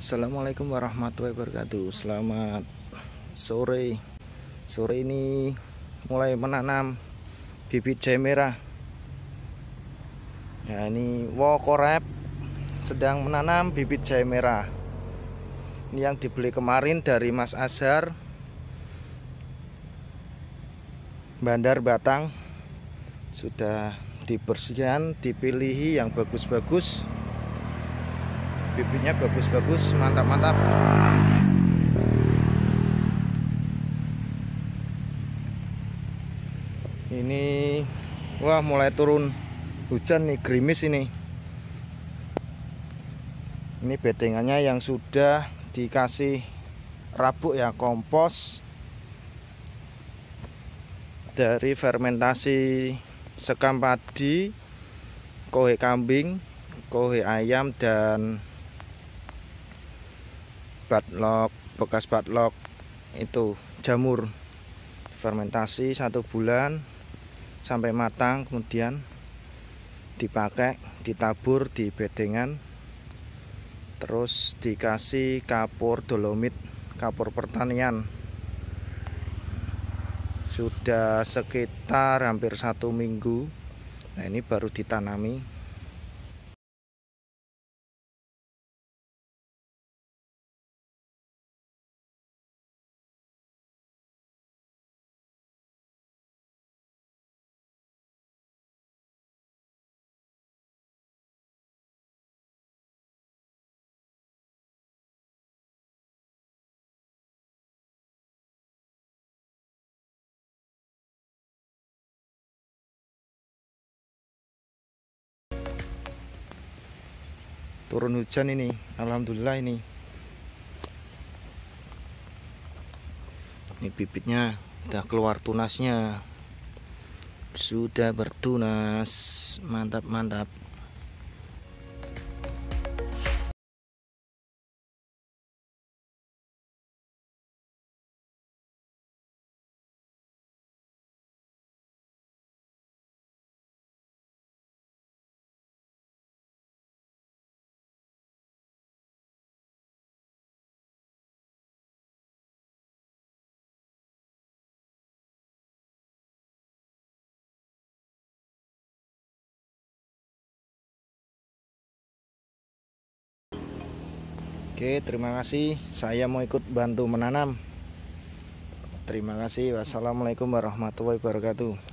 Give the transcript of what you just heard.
Assalamualaikum warahmatullahi wabarakatuh Selamat sore Sore ini mulai menanam bibit jahe merah Ya ini Wokorep sedang menanam bibit jahe merah Ini yang dibeli kemarin dari Mas Azhar Bandar Batang Sudah dibersihkan, dipilih yang bagus-bagus bibitnya bagus-bagus, mantap-mantap. Ini wah mulai turun hujan nih, gerimis ini. Ini bedengannya yang sudah dikasih rabuk ya, kompos dari fermentasi sekam padi, kohe kambing, kohe ayam dan batlok bekas batlok itu jamur fermentasi satu bulan sampai matang kemudian dipakai ditabur di bedengan terus dikasih kapur dolomit kapur pertanian sudah sekitar hampir satu minggu nah ini baru ditanami turun hujan ini Alhamdulillah ini ini bibitnya udah keluar tunasnya sudah bertunas mantap mantap Oke, terima kasih. Saya mau ikut bantu menanam. Terima kasih. Wassalamualaikum warahmatullahi wabarakatuh.